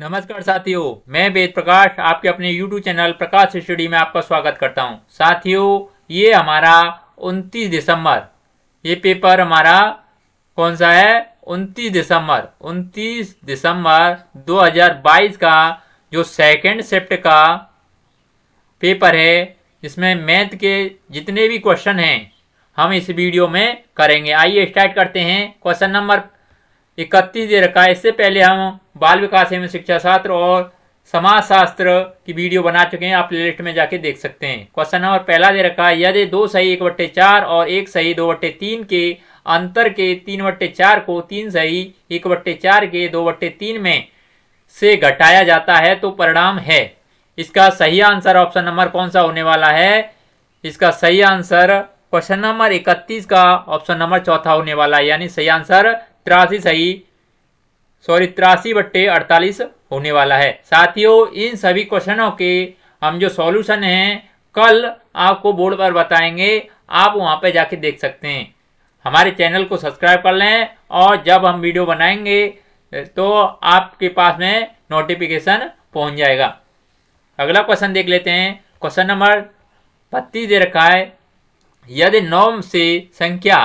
नमस्कार साथियों मैं वेद प्रकाश आपके अपने YouTube चैनल प्रकाश स्टडी में आपका स्वागत करता हूं साथियों ये हमारा 29 दिसंबर ये पेपर हमारा कौन सा है 29 दिसंबर 29 दिसंबर 2022 का जो सेकंड शिफ्ट का पेपर है इसमें मैथ के जितने भी क्वेश्चन हैं हम इस वीडियो में करेंगे आइए स्टार्ट करते हैं क्वेश्चन नंबर इकतीस दे रखा है इससे पहले हम बाल विकास एवं शिक्षा शास्त्र और समाज शास्त्र की वीडियो बना चुके हैं आप लिस्ट में जाके देख सकते हैं क्वेश्चन नंबर पहला दे रखा है यदि दो सही एक बट्टे चार और एक सही दो बट्टे तीन के अंतर के तीन बट्टे चार को तीन सही एक बट्टे चार के दो बट्टे तीन में से घटाया जाता है तो परिणाम है इसका सही आंसर ऑप्शन नंबर कौन सा होने वाला है इसका सही आंसर क्वेश्चन नंबर इकतीस का ऑप्शन नंबर चौथा होने वाला है यानी सही आंसर तिरासी सही सॉरी तिरासी बट्टे अड़तालीस होने वाला है साथियों इन सभी क्वेश्चनों के हम जो सॉल्यूशन हैं कल आपको बोर्ड पर बताएंगे आप वहां पर जाके देख सकते हैं हमारे चैनल को सब्सक्राइब कर लें और जब हम वीडियो बनाएंगे तो आपके पास में नोटिफिकेशन पहुंच जाएगा अगला क्वेश्चन देख लेते हैं क्वेश्चन नंबर बत्तीस दे रखा है यदि नौ से संख्या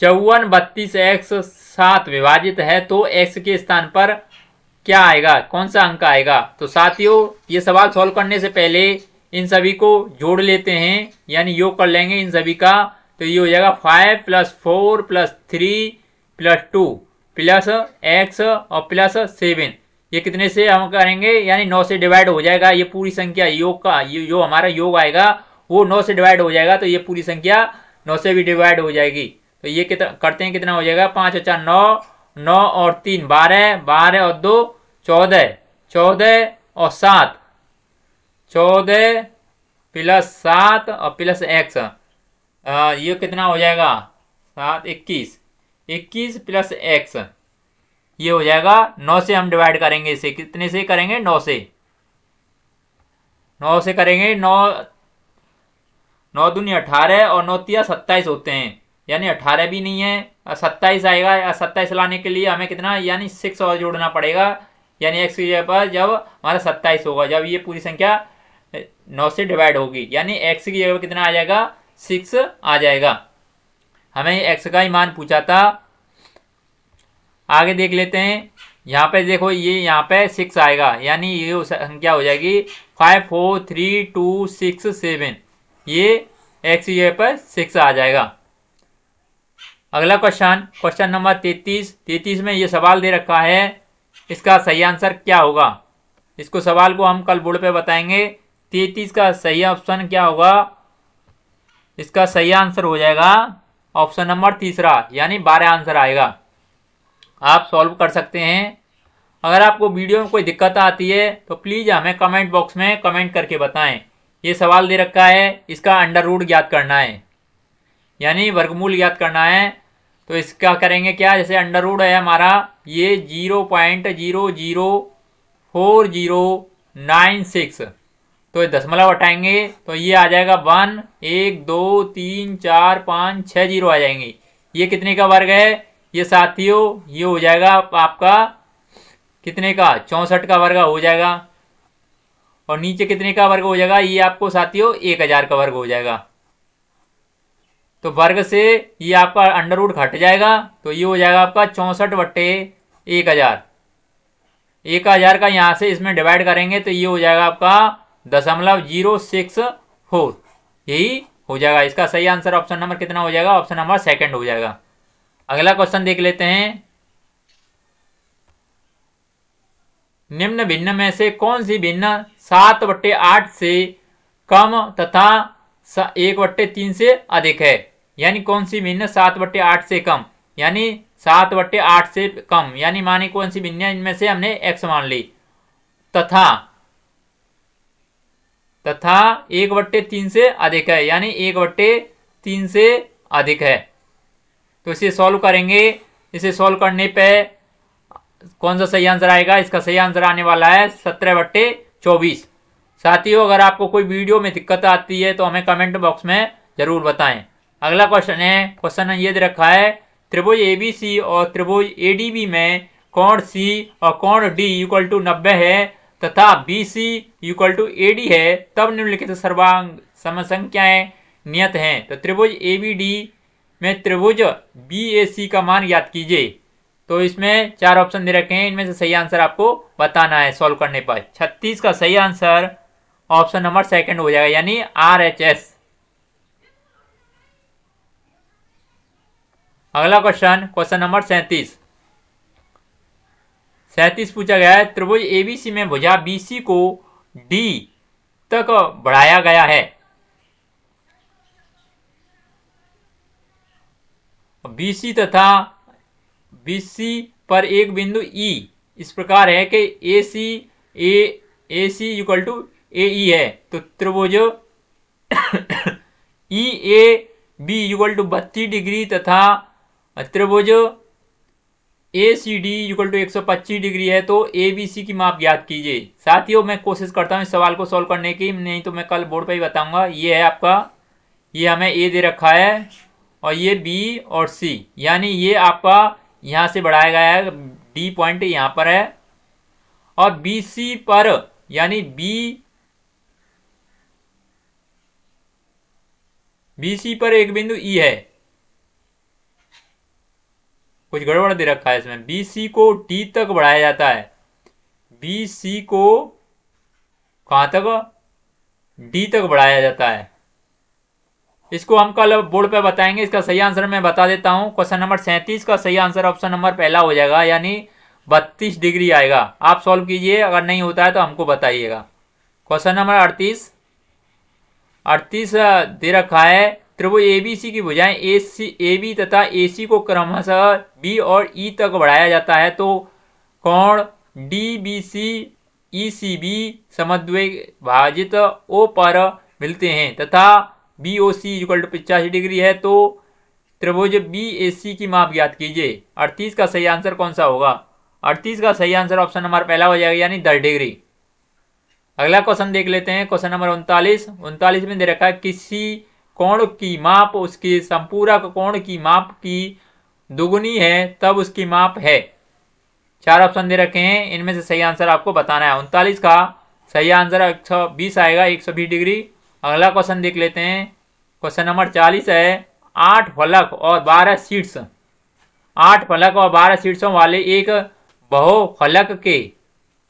चौवन बत्तीस एक्स सात विभाजित है तो एक्स के स्थान पर क्या आएगा कौन सा अंक आएगा तो साथियों ये सवाल सॉल्व करने से पहले इन सभी को जोड़ लेते हैं यानी योग कर लेंगे इन सभी का तो ये हो जाएगा five plus four plus three plus two plus x और प्लस सेवन ये कितने से हम करेंगे यानी नौ से डिवाइड हो जाएगा ये पूरी संख्या योग का ये जो हमारा योग आएगा वो नौ से डिवाइड हो जाएगा तो ये पूरी संख्या नौ से भी डिवाइड हो जाएगी तो ये कितना करते हैं कितना हो जाएगा पाँच और अच्छा, चार नौ नौ और तीन बारह बारह और दो चौदह चौदह और सात चौदह प्लस सात और प्लस एक्स ये कितना हो जाएगा सात इक्कीस इक्कीस प्लस एक्स ये हो जाएगा नौ से हम डिवाइड करेंगे इसे कितने से करेंगे नौ से नौ से करेंगे नौ नौ दुनिया अठारह और नौ तिया सत्ताईस होते हैं यानी अठारह भी नहीं है सत्ताईस आएगा सत्ताईस लाने के लिए हमें कितना यानी सिक्स और जोड़ना पड़ेगा यानी एक्स की जगह पर जब हमारा सत्ताईस होगा जब ये पूरी संख्या नौ से डिवाइड होगी यानी एक्स की जगह पर कितना आ जाएगा सिक्स आ जाएगा हमें एक्स का ही मान पूछा था आगे देख लेते हैं यहाँ पे देखो ये यहाँ पे सिक्स आएगा यानी ये संख्या हो जाएगी five four three two six seven ये एक्स की जगह पर सिक्स आ जाएगा अगला क्वेश्चन क्वेश्चन नंबर तैतीस तैतीस में ये सवाल दे रखा है इसका सही आंसर क्या होगा इसको सवाल को हम कल बोर्ड पे बताएंगे तैतीस का सही ऑप्शन क्या होगा इसका सही आंसर हो जाएगा ऑप्शन नंबर तीसरा यानी बारह आंसर आएगा आप सॉल्व कर सकते हैं अगर आपको वीडियो में कोई दिक्कत आती है तो प्लीज़ हमें कमेंट बॉक्स में कमेंट करके बताएं ये सवाल दे रखा है इसका अंडर रूट ज्ञात करना है यानी वर्गमूल ज्ञात करना है तो इसका करेंगे क्या जैसे अंडर रूड है हमारा ये zero point zero zero four zero nine six तो ये दशमलव हटाएंगे तो ये आ जाएगा वन एक दो तीन चार पाँच छः जीरो आ जाएंगे ये कितने का वर्ग है ये साथियों ये हो जाएगा आपका कितने का चौंसठ का वर्ग हो जाएगा और नीचे कितने का वर्ग हो जाएगा ये आपको साथियों एक हज़ार का वर्ग हो जाएगा तो वर्ग से ये आपका अंडर रूट घट जाएगा तो ये हो जाएगा आपका चौंसठ बट्टे एक हज़ार एक हज़ार का यहाँ से इसमें डिवाइड करेंगे तो ये हो जाएगा आपका दशमलव जीरो सिक्स फोर यही हो जाएगा इसका सही आंसर ऑप्शन नंबर कितना हो जाएगा ऑप्शन नंबर सेकंड हो जाएगा अगला क्वेश्चन देख लेते हैं निम्न भिन्न में से कौन सी भिन्न सात बट्टे आठ से कम तथा एक बट्टे तीन से अधिक है यानी कौन सी भिन्न सात बट्टे आठ से कम यानी सात बट्टे आठ से कम यानी माने कौन सी भिन्न इनमें से हमने एक्स मान ली तथा तथा एक बट्टे तीन से अधिक है यानी एक बट्टे तीन से अधिक है तो इसे सॉल्व करेंगे इसे सॉल्व करने पे कौन सा सही आंसर आएगा इसका सही आंसर आने वाला है सत्रह बट्टे चौबीस साथियों अगर आपको कोई वीडियो में दिक्कत आती है तो हमें कमेंट बॉक्स में ज़रूर बताएं अगला क्वेश्चन है क्वेश्चन ये दे रखा है त्रिभुज ए बी सी और त्रिभुज ए डी बी में कोण सी और कोण डी इक्वल टू नब्बे है तथा B C equal to A D है तब निम्नलिखित सर्वांग समसंख्याएं नियत हैं तो त्रिभुज ए बी डी में त्रिभुज बी ए सी का मान याद कीजिए तो इसमें चार ऑप्शन दे रखे हैं इनमें से सही आंसर आपको बताना है सॉल्व करने पर छत्तीस का सही आंसर ऑप्शन नंबर सेकेंड हो जाएगा यानी आर एच एस अगला क्वेश्चन क्वेश्चन नंबर सैंतीस सैंतीस पूछा गया है त्रिभुज एबीसी में भुजा बीसी को डी तक बढ़ाया गया है बीसी तथा बीसी पर एक बिंदु ई e, इस प्रकार है कि ए सी ए ए सी इक्वल टू ए ई है तो त्रिभुज E A B equal to बत्तीस डिग्री तथा अत्र A C D equal to एक सौ पच्चीस डिग्री है तो ए बी सी की माप ज्ञात कीजिए साथ ही मैं कोशिश करता हूँ इस सवाल को सॉल्व करने की नहीं तो मैं कल बोर्ड पर ही बताऊँगा ये है आपका ये हमें ए दे रखा है और ये बी और सी यानी ये आपका यहाँ से बढ़ाया गया है डी पॉइंट यहाँ पर है और बी सी पर यानी बी बी सी पर एक बिंदु ई e है कुछ गड़बड़ दे रखा है इसमें बी सी को टी तक बढ़ाया जाता है बी सी को कहाँ तक डी तक बढ़ाया जाता है इसको हम कल बोर्ड पे बताएंगे इसका सही आंसर मैं बता देता हूँ क्वेश्चन नंबर सैंतीस का सही आंसर ऑप्शन नंबर पहला हो जाएगा यानी बत्तीस डिग्री आएगा आप सॉल्व कीजिए अगर नहीं होता है तो हमको बताइएगा क्वेश्चन नंबर अड़तीस अड़तीस दे रखा है त्रिभुज ए बी सी की बजाय ए सी ए बी तथा ए सी को क्रमशः बी और ई e तक बढ़ाया जाता है तो कोण D B C E e C B समद्वय भाजित ओ पर मिलते हैं तथा B O C equal to पिचासी डिग्री है तो त्रिभुज बी ए सी की माप ज्ञात कीजिए अड़तीस का सही आंसर कौन सा होगा अड़तीस का सही आंसर ऑप्शन नंबर पहला हो जाएगा यानी दस डिग्री अगला क्वेश्चन देख लेते हैं क्वेश्चन नंबर उनतालीस उनतालीस में दे रखा है किसी कोण की माप उसके संपूरक कोण की माप की दुगुनी है तब उसकी माप है चार ऑप्शन दे रखे हैं इनमें से सही आंसर आपको बताना है उनतालीस का सही आंसर एक सौ बीस आएगा एक सौ बीस डिग्री अगला क्वेश्चन देख लेते हैं क्वेश्चन नंबर चालीस है आठ फलक और बारह सीट्स आठ फलक और बारह सीट्सों वाले एक बहु फलक के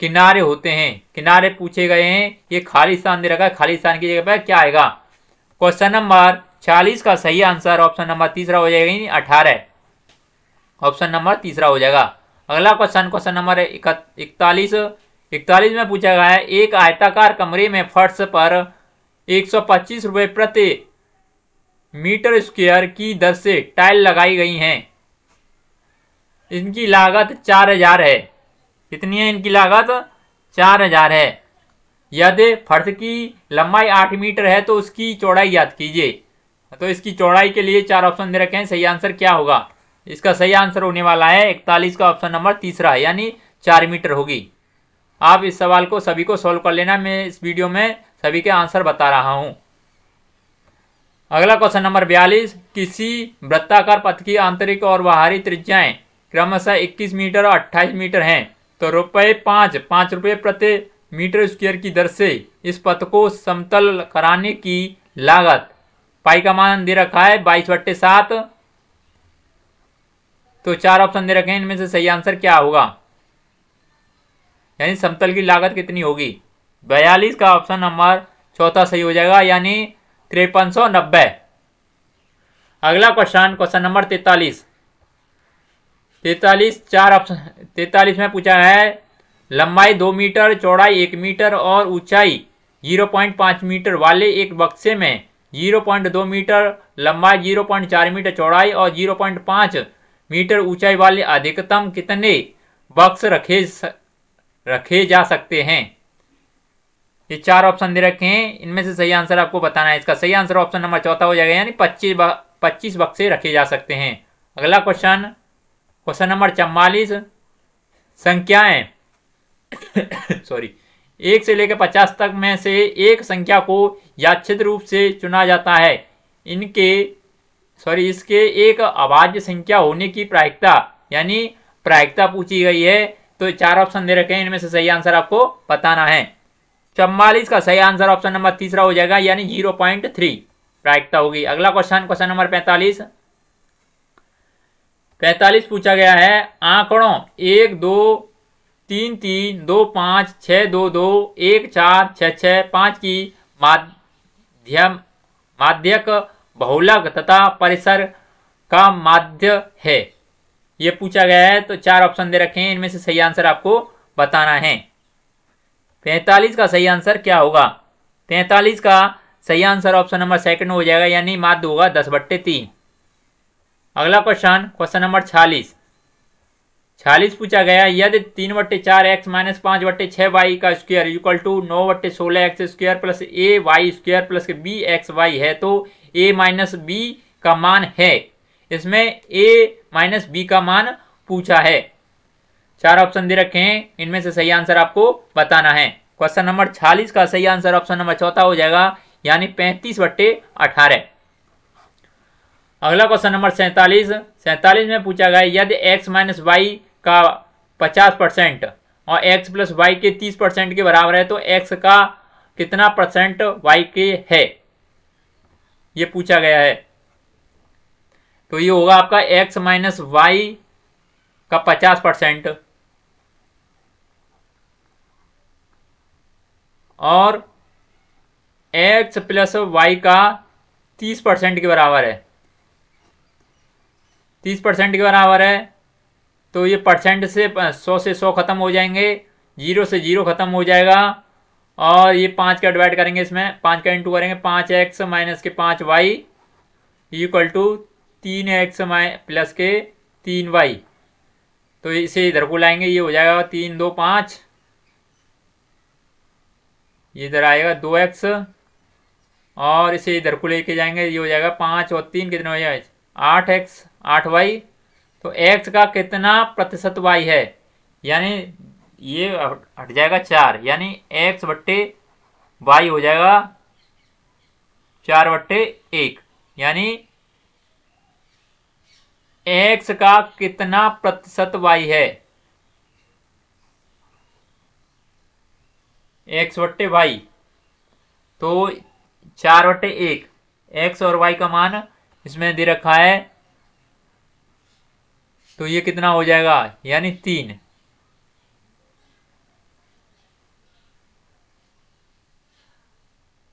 किनारे होते हैं किनारे पूछे गए हैं ये खाली स्थान दे रखा है खाली स्थान की जगह पर क्या आएगा क्वेश्चन नंबर चालीस का सही आंसर ऑप्शन नंबर तीसरा हो जाएगा यानी अठारह ऑप्शन नंबर तीसरा हो जाएगा अगला क्वेश्चन क्वेश्चन नंबर इकतालीस इकतालीस में पूछा गया है एक आयताकार कमरे में फर्श पर एक सौ पच्चीस रुपये प्रति मीटर स्क्वायर की दर से टाइल लगाई गई हैं इनकी लागत चार हजार है कितनी है इनकी लागत चार हजार है यदि फर्श की लंबाई आठ मीटर है तो उसकी चौड़ाई याद कीजिए तो इसकी चौड़ाई के लिए चार ऑप्शन दे रखे हैं सही आंसर क्या होगा इसका सही आंसर होने वाला है इकतालीस का ऑप्शन नंबर तीसरा यानी चार मीटर होगी आप इस सवाल को सभी को सॉल्व कर लेना मैं इस वीडियो में सभी के आंसर बता रहा हूँ अगला क्वेश्चन नंबर बयालीस किसी वृत्ताकार पथ की आंतरिक और बाहरी त्रिज्याएं क्रमशः 21 मीटर और 28 मीटर हैं तो रुपये पाँच पाँच रुपये प्रति मीटर स्क्वायर की दर से इस पथ को समतल कराने की लागत पाई का मान दे रखा है बाईस बट्टे सात तो चार ऑप्शन दे रखे हैं इनमें से सही आंसर क्या होगा यानी समतल की लागत कितनी होगी बयालीस का ऑप्शन नंबर चौथा सही हो जाएगा यानी तिरपन सौ नब्बे अगला क्वेश्चन क्वेश्चन नंबर तैतालीस तैतालीस चार ऑप्शन तैतालीस में पूछा है लंबाई दो मीटर चौड़ाई एक मीटर और ऊंचाई 0.5 मीटर वाले एक बक्से में 0.2 मीटर लंबाई 0.4 मीटर चौड़ाई और 0.5 मीटर ऊंचाई वाले अधिकतम कितने बक्स रखे रखे जा सकते हैं ये चार ऑप्शन दे रखे हैं इनमें से सही आंसर आपको बताना है इसका सही आंसर ऑप्शन नंबर चौथा हो जाएगा यानी पच्चीस पच्चीस बक्से रखे जा सकते हैं अगला क्वेश्चन क्वेश्चन नंबर चवालीस संख्याएं सॉरी एक से लेकर पचास तक में से एक संख्या को यादृत रूप से चुना जाता है इनके सॉरी इसके एक अभाज्य संख्या होने की प्रायिकता यानी प्रायिकता पूछी गई है तो चार ऑप्शन दे रखे हैं इनमें से सही आंसर आपको बताना है चौवालीस का सही आंसर ऑप्शन नंबर तीसरा हो जाएगा यानी जीरो पॉइंट थ्री प्रायिकता होगी अगला क्वेश्चन क्वेश्चन नंबर पैंतालीस पैंतालीस पूछा गया है आंकड़ों एक दो तीन तीन दो पाँच छः दो दो एक चार छः छः पाँच की माध्यम माध्यक बहुलक तथा परिसर का माध्य है ये पूछा गया है तो चार ऑप्शन दे रखे हैं इनमें से सही आंसर आपको बताना है पैंतालीस का सही आंसर क्या होगा पैंतालीस का सही आंसर ऑप्शन नंबर सेकंड हो जाएगा यानी माध्य होगा दस बट्टे तीन अगला क्वेश्चन क्वेश्चन नंबर छियालीस छालीस पूछा गया यदि तीन बट्टे चार एक्स माइनस पांच बट्टे छह वाई का स्क्वायर इक्वल टू नौ बट्टे सोलह x square plus A y square plus B x y है तो ए माइनस बी का मान है इसमें ए माइनस बी का मान पूछा है चार ऑप्शन दे रखे हैं इनमें से सही आंसर आपको बताना है क्वेश्चन नंबर छालीस का सही आंसर ऑप्शन नंबर चौथा हो जाएगा यानी पैंतीस बट्टे अठारह अगला क्वेश्चन नंबर सैंतालीस सैंतालीस में पूछा गया यदि एक्स माइनस वाई का पचास परसेंट और एक्स प्लस वाई के तीस परसेंट के बराबर है तो एक्स का कितना परसेंट वाई के है ये पूछा गया है तो ये होगा आपका एक्स माइनस वाई का पचास परसेंट और एक्स प्लस वाई का तीस परसेंट के बराबर है तीस परसेंट के बराबर है तो ये परसेंट से सौ से सौ ख़त्म हो जाएंगे जीरो से जीरो ख़त्म हो जाएगा और ये पाँच का डिवाइड करेंगे इसमें पाँच का इंटू करेंगे पाँच एक्स माइनस के पाँच वाई इक्वल टू तीन एक्स माइ प्लस के तीन वाई तो इसे इधर को लाएंगे ये हो जाएगा तीन दो पाँच इधर आएगा दो एक्स और इसे इधर को लेके जाएंगे ये हो जाएगा पाँच और तीन कितने हो जाएगा आठ एक्स आठ वाई तो एक्स का कितना प्रतिशत वाई है यानी ये हट जाएगा चार यानी एक्स बट्टे वाई हो जाएगा चार बट्टे एक यानी एक्स का कितना प्रतिशत वाई है एक्स बट्टे वाई तो चार बट्टे एक एक्स और वाई का मान इसमें दे रखा है तो ये कितना हो जाएगा यानी तीन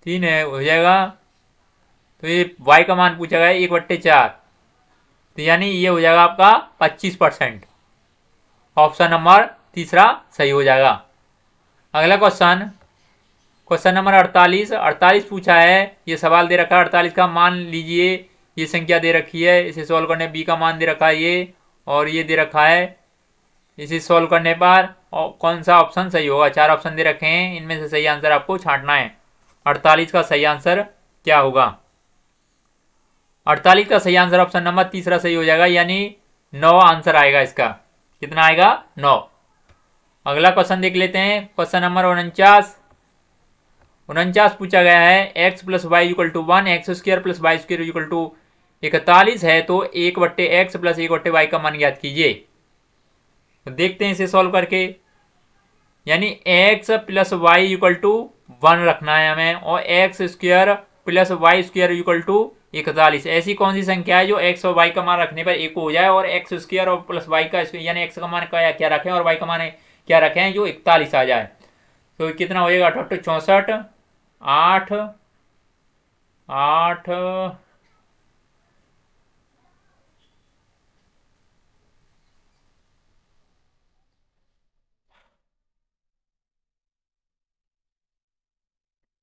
तीन है हो जाएगा तो ये y का मान पूछा गया एक बट्टे चार तो यानी ये हो जाएगा आपका पच्चीस परसेंट ऑप्शन नंबर तीसरा सही हो जाएगा अगला क्वेश्चन क्वेश्चन नंबर अड़तालीस अड़तालीस पूछा है ये सवाल दे रखा है अड़तालीस का मान लीजिए ये संख्या दे रखी है इसे सॉल्व करने बी का मान दे रखा है ये और ये दे रखा है इसे सॉल्व करने पर कौन सा ऑप्शन सही होगा चार ऑप्शन दे रखे हैं इनमें से सही आंसर आपको छांटना है अड़तालीस का सही आंसर क्या होगा अड़तालीस का सही आंसर ऑप्शन नंबर तीसरा सही हो जाएगा यानी नौ आंसर आएगा इसका कितना आएगा नौ अगला क्वेश्चन देख लेते हैं क्वेश्चन नंबर उनचास उनचास पूछा गया है x plus y equal to one x square plus y square equal to इकतालीस है तो एक बट्टे एक्स प्लस एक बट्टे वाई का मान याद कीजिए तो देखते हैं इसे सॉल्व करके यानी x plus y equal to one रखना है हमें और x square plus y square equal to इकतालीस ऐसी कौन सी संख्या है जो एक्स और वाई का मान रखने पर एक हो जाए और एक्स स्क्वेयर और प्लस वाई का यानी एक्स का मान क्या क्या रखें और वाई का मान क्या रखें जो इकतालीस आ जाए तो कितना होएगा अठहत्तर चौंसठ आठ आठ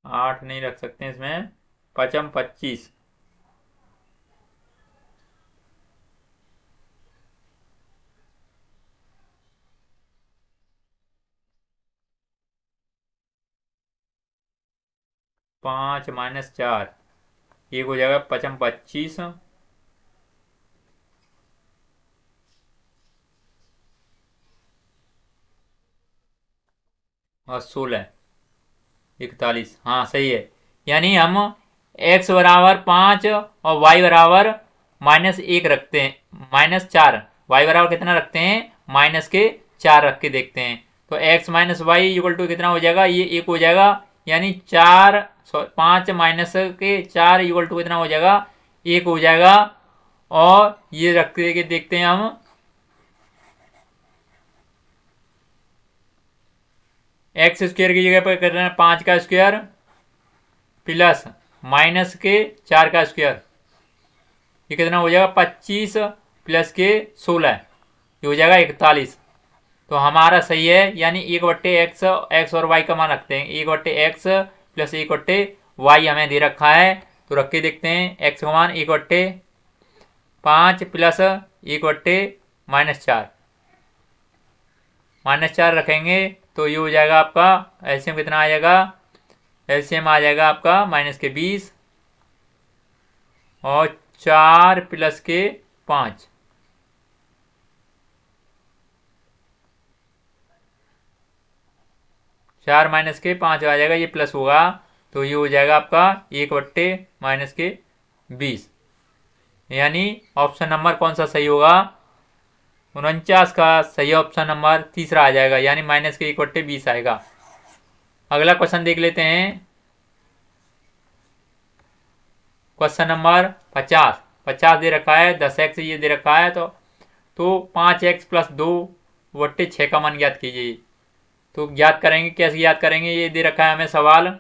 आठ नहीं रख सकते इसमें पचम पच्चीस पाँच माइनस चार एक हो जाएगा पचम पच्चीस और सोलह इकतालीस हाँ सही है यानी हम एक्स बराबर पाँच और वाई बराबर माइनस एक रखते हैं माइनस चार वाई बराबर कितना रखते हैं माइनस के चार रख के देखते हैं तो x minus y equal to कितना हो जाएगा ये एक हो जाएगा यानी चार पाँच माइनस के चार इक्वल टू कितना हो जाएगा एक हो जाएगा और ये रख के देखते हैं हम एक्स स्क्वेयर की जगह पर कर रहे हैं पाँच का स्क्वायर प्लस माइनस के चार का स्क्वायर ये कितना हो जाएगा पच्चीस प्लस के सोलह ये हो जाएगा इकतालीस तो हमारा सही है यानी एक बट्टे एक्स एक्स और वाई का मान रखते हैं एक बट्टे एक्स प्लस एक बट्टे वाई हमें दे रखा है तो रख के देखते हैं एक्स का मान एक बट्टे पाँच प्लस एक बट्टे माइनस चार माइनस चार रखेंगे तो ये हो जाएगा आपका एल्शियम कितना आ जाएगा एल्शियम आ जाएगा आपका माइनस के बीस और चार प्लस के पाँच चार माइनस के पाँच आ जाएगा ये प्लस होगा तो ये हो जाएगा आपका एक बट्टे माइनस के बीस यानी ऑप्शन नंबर कौन सा सही होगा उनचास का सही ऑप्शन नंबर तीसरा आ जाएगा यानी माइनस के एक बीस आएगा अगला क्वेश्चन देख लेते हैं क्वेश्चन नंबर पचास पचास दे रखा है दस एक्स ये दे रखा है तो तो पाँच एक्स प्लस दो वट्टे छः का मान ज्ञात कीजिए तो ज्ञात करेंगे कैसे ज्ञात करेंगे ये दे रखा है हमें सवाल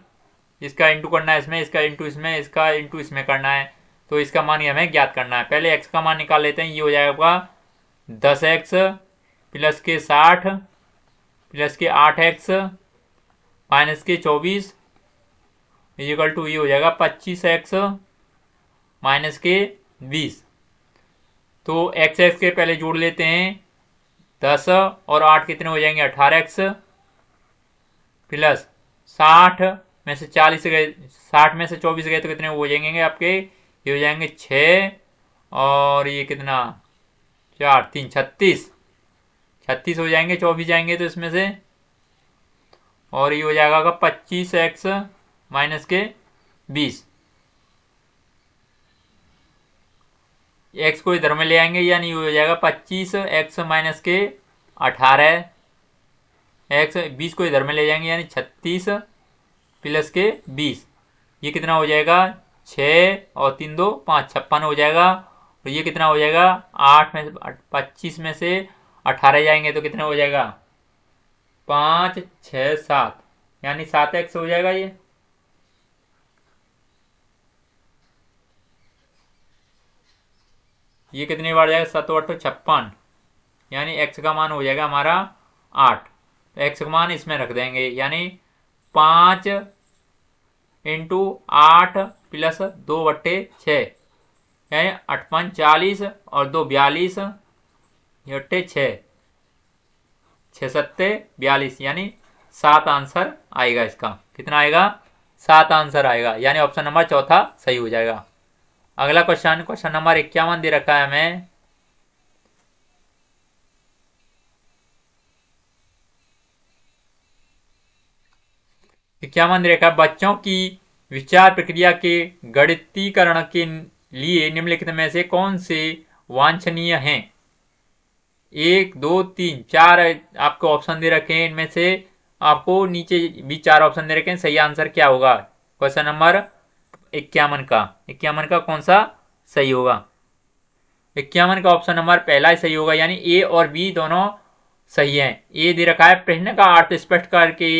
इसका इंटू करना है इसमें इसका इंटू इसमें इसका इंटू इसमें करना है तो इसका मान हमें ज्ञात करना है पहले एक्स का मान निकाल लेते हैं ये हो जाएगा दस एक्स प्लस के साठ प्लस के आठ एक्स माइनस के चौबीस इजिकल टू ये हो जाएगा पच्चीस एक्स माइनस के बीस तो एक्स एक्स के पहले जोड़ लेते हैं दस और आठ कितने हो जाएंगे अठारह एक्स प्लस साठ में से चालीस गए साठ में से चौबीस गए तो कितने हो जाएंगे आपके ये हो जाएंगे छः और ये कितना चार तीन छत्तीस छत्तीस हो जाएंगे चौबीस जाएंगे तो इसमें से और ये हो जाएगा का पच्चीस एक्स माइनस के बीस एक्स को इधर में ले आएंगे यानी हो जाएगा पच्चीस एक्स माइनस के अठारह एक्स बीस को इधर में ले जाएंगे यानी छत्तीस प्लस के बीस ये कितना हो जाएगा छः और तीन दो पाँच छप्पन हो जाएगा तो ये कितना हो जाएगा आठ में से पच्चीस में से अठारह जाएंगे तो कितना हो जाएगा पाँच छ सात यानी सात एक्स हो जाएगा ये ये कितने बार जाएगा सतो अठो छप्पन यानी एक्स का मान हो जाएगा हमारा आठ तो एक्स का मान इसमें रख देंगे यानी पाँच इंटू आठ प्लस दो बट्टे छः यानी अठपन चालीस और दो बयालीस अट्ठे छः छः सत्ते बयालीस यानी सात आंसर आएगा इसका कितना आएगा सात आंसर आएगा यानी ऑप्शन नंबर चौथा सही हो जाएगा अगला क्वेश्चन क्वेश्चन नंबर इक्यावन दे रखा है हमें इक्यावन दे रखा है बच्चों की विचार प्रक्रिया के गणितीकरण के लिए निम्नलिखित में से कौन से वांछनीय हैं एक दो तीन चार आपको ऑप्शन दे रखे हैं इनमें से आपको नीचे भी चार ऑप्शन दे रखे हैं सही आंसर क्या होगा क्वेश्चन नंबर इक्यावन का इक्यावन का कौन सा सही होगा इक्यावन का ऑप्शन नंबर पहला ही सही होगा यानी ए और बी दोनों सही हैं ए दे रखा है प्रश्न का अर्थ स्पष्ट करके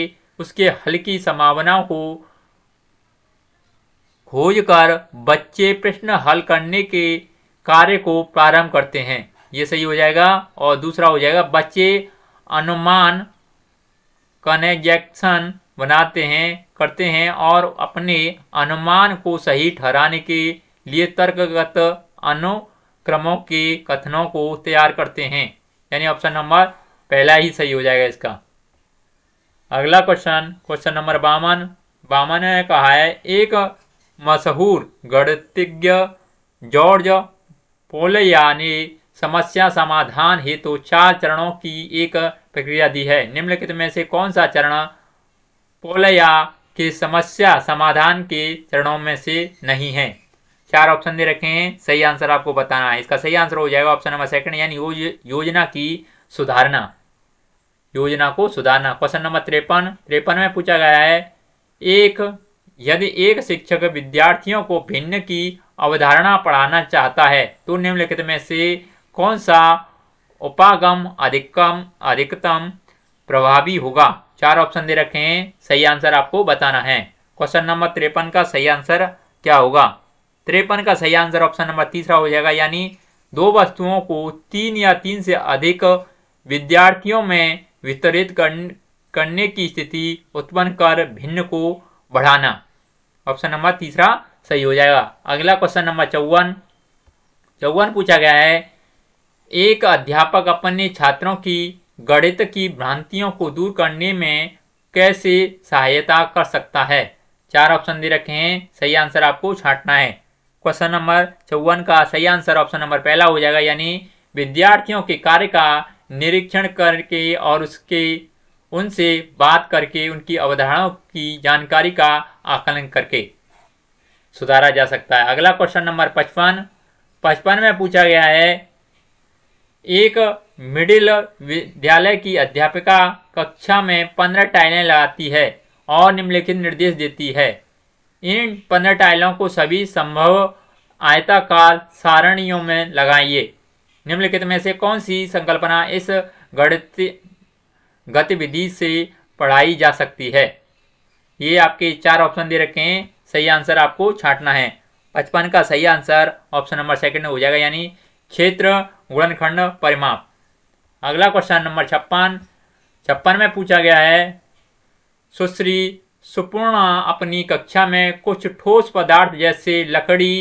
उसके हल की संभावनाओं को खोज कर बच्चे प्रश्न हल करने के कार्य को प्रारंभ करते हैं ये सही हो जाएगा और दूसरा हो जाएगा बच्चे अनुमान कनेक्शन बनाते हैं करते हैं और अपने अनुमान को सही ठहराने के लिए तर्कगत अनुक्रमों के कथनों को तैयार करते हैं यानी ऑप्शन नंबर पहला ही सही हो जाएगा इसका अगला क्वेश्चन क्वेश्चन नंबर बावन बावन ने कहा है एक मशहूर गणितज्ञ जॉर्ज पोलिया ने समस्या समाधान हेतु तो चार चरणों की एक प्रक्रिया दी है निम्नलिखित में से कौन सा चरण पोलिया के समस्या समाधान के चरणों में से नहीं है चार ऑप्शन दे रखे हैं सही आंसर आपको बताना है इसका सही आंसर हो जाएगा ऑप्शन नंबर सेकंड यानी योज, योजना की सुधारना योजना को सुधारना क्वेश्चन नंबर तिरपन तिरपन में पूछा गया है एक यदि एक शिक्षक विद्यार्थियों को भिन्न की अवधारणा पढ़ाना चाहता है तो निम्नलिखित में से कौन सा उपागम अधिकम अधिकतम प्रभावी होगा चार ऑप्शन दे रखे हैं सही आंसर आपको बताना है क्वेश्चन नंबर तिरपन का सही आंसर क्या होगा तिरपन का सही आंसर ऑप्शन नंबर तीसरा हो जाएगा यानी दो वस्तुओं को तीन या तीन से अधिक विद्यार्थियों में वितरित करने की स्थिति उत्पन्न कर भिन्न को बढ़ाना ऑप्शन नंबर तीसरा सही हो जाएगा अगला क्वेश्चन नंबर चौवन चौवन पूछा गया है एक अध्यापक अपने छात्रों की गणित की भ्रांतियों को दूर करने में कैसे सहायता कर सकता है चार ऑप्शन दे रखे हैं सही आंसर आपको छांटना है क्वेश्चन नंबर चौवन का सही आंसर ऑप्शन नंबर पहला हो जाएगा यानी विद्यार्थियों के कार्य का निरीक्षण करके और उसके उनसे बात करके उनकी अवधारणाओं की जानकारी का आकलन करके सुधारा जा सकता है अगला क्वेश्चन नंबर पचपन पचपन में पूछा गया है एक मिडिल विद्यालय की अध्यापिका कक्षा में पंद्रह टाइलें लगाती है और निम्नलिखित निर्देश देती है इन पंद्रह टाइलों को सभी संभव आयताकार सारणियों में लगाइए निम्नलिखित में से कौन सी संकल्पना इस गणित गतिविधि से पढ़ाई जा सकती है ये आपके चार ऑप्शन दे रखे हैं सही आंसर आपको छांटना है पचपन का सही आंसर ऑप्शन नंबर सेकंड हो जाएगा यानी क्षेत्र गुणनखंड परिमाप अगला क्वेश्चन नंबर छप्पन छप्पन में पूछा गया है सुश्री सुपूर्णा अपनी कक्षा में कुछ ठोस पदार्थ जैसे लकड़ी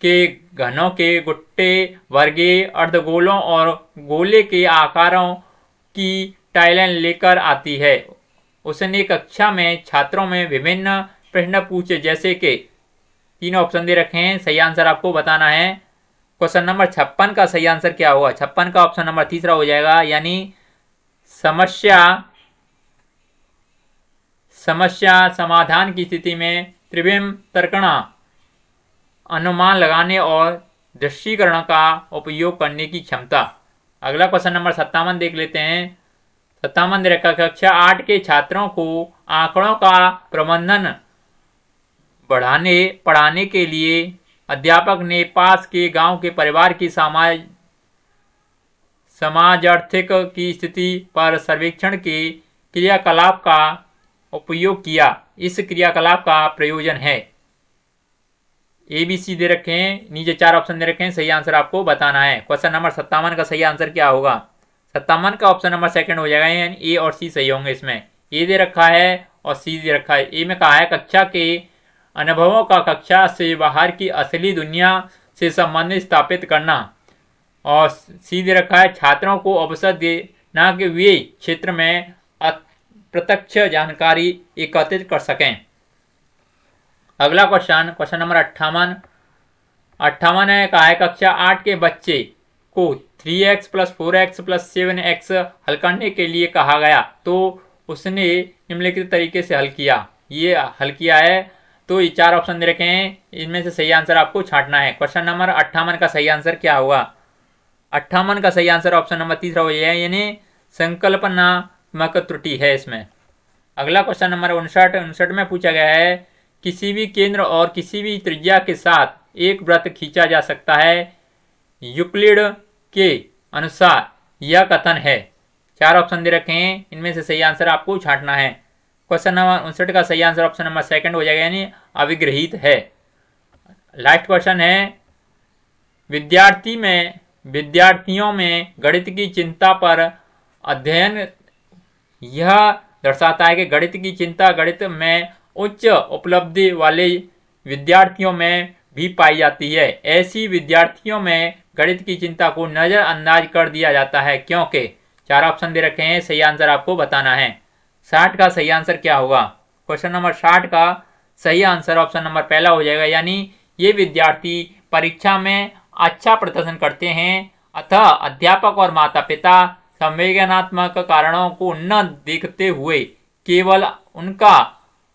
के घनों के गुट्टे वर्गे अर्धगोलों और गोले के आकारों की टाइलें लेकर आती है उसने कक्षा में छात्रों में विभिन्न प्रश्न पूछे जैसे कि तीन ऑप्शन दे रखे हैं सही आंसर आपको बताना है क्वेश्चन नंबर छप्पन का सही आंसर क्या होगा छप्पन का ऑप्शन नंबर तीसरा हो जाएगा यानी समस्या समस्या समाधान की स्थिति में त्रिविम तर्कणा अनुमान लगाने और दृष्टिकरण का उपयोग करने की क्षमता अगला क्वेश्चन नंबर सत्तावन देख लेते हैं सत्तावन रेखा कक्षा आठ के छात्रों को आंकड़ों का प्रबंधन बढ़ाने पढ़ाने के लिए अध्यापक ने पास के गांव के परिवार की समाज समाज आर्थिक की स्थिति पर सर्वेक्षण के क्रियाकलाप का उपयोग किया इस क्रियाकलाप का प्रयोजन है ए बी सी दे रखे हैं नीचे चार ऑप्शन दे रखे हैं सही आंसर आपको बताना है क्वेश्चन नंबर सत्तावन का सही आंसर क्या होगा सत्तावन का ऑप्शन नंबर सेकंड हो जाएगा यानी ए और सी सही होंगे इसमें ए दे रखा है और सी दे रखा है ए में कहा है कक्षा के अनुभवों का कक्षा से बाहर की असली दुनिया से संबंध स्थापित करना और सी दे रखा है छात्रों को अवसर देना कि वे क्षेत्र में प्रत्यक्ष जानकारी एकत्रित कर सकें अगला क्वेश्चन क्वेश्चन नंबर अट्ठावन अट्ठावन है कहा है कक्षा आठ के बच्चे को three x plus four x plus seven x हल करने के लिए कहा गया तो उसने निम्नलिखित तरीके से हल किया ये हल किया है तो ये चार ऑप्शन दे रखे हैं इनमें से सही आंसर आपको छाटना है क्वेश्चन नंबर अट्ठावन का सही आंसर क्या होगा अट्ठावन का सही आंसर ऑप्शन नंबर तीसरा हो है यानी संकल्पनात्मक त्रुटि है इसमें अगला क्वेश्चन नंबर उनसठ उनसठ में पूछा गया है किसी भी केंद्र और किसी भी त्रिज्या के साथ एक व्रत खींचा जा सकता है युक्लिड के अनुसार यह कथन है चार ऑप्शन दे रखे हैं इनमें से सही आंसर आपको छांटना है क्वेश्चन नंबर उनसठ का सही आंसर ऑप्शन नंबर सेकंड हो जाएगा यानी अविग्रहित है लास्ट क्वेश्चन है विद्यार्थी में विद्यार्थियों में गणित की चिंता पर अध्ययन यह दर्शाता है कि गणित की चिंता गणित में उच्च उपलब्धि वाले विद्यार्थियों में भी पाई जाती है ऐसी विद्यार्थियों में गणित की चिंता को नज़रअंदाज कर दिया जाता है क्योंकि चार ऑप्शन दे रखे हैं सही आंसर आपको बताना है साठ का सही आंसर क्या होगा क्वेश्चन नंबर साठ का सही आंसर ऑप्शन नंबर पहला हो जाएगा यानी ये विद्यार्थी परीक्षा में अच्छा प्रदर्शन करते हैं अतः अध्यापक और माता पिता संवेदनात्मक कारणों को न देखते हुए केवल उनका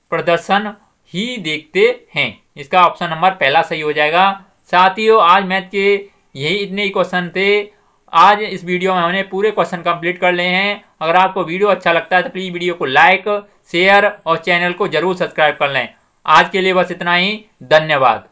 प्रदर्शन ही देखते हैं इसका ऑप्शन नंबर पहला सही हो जाएगा साथियों आज मैथ के यही इतने ही क्वेश्चन थे आज इस वीडियो में हमने पूरे क्वेश्चन कंप्लीट कर लिए हैं अगर आपको वीडियो अच्छा लगता है तो प्लीज़ वीडियो को लाइक शेयर और चैनल को जरूर सब्सक्राइब कर लें आज के लिए बस इतना ही धन्यवाद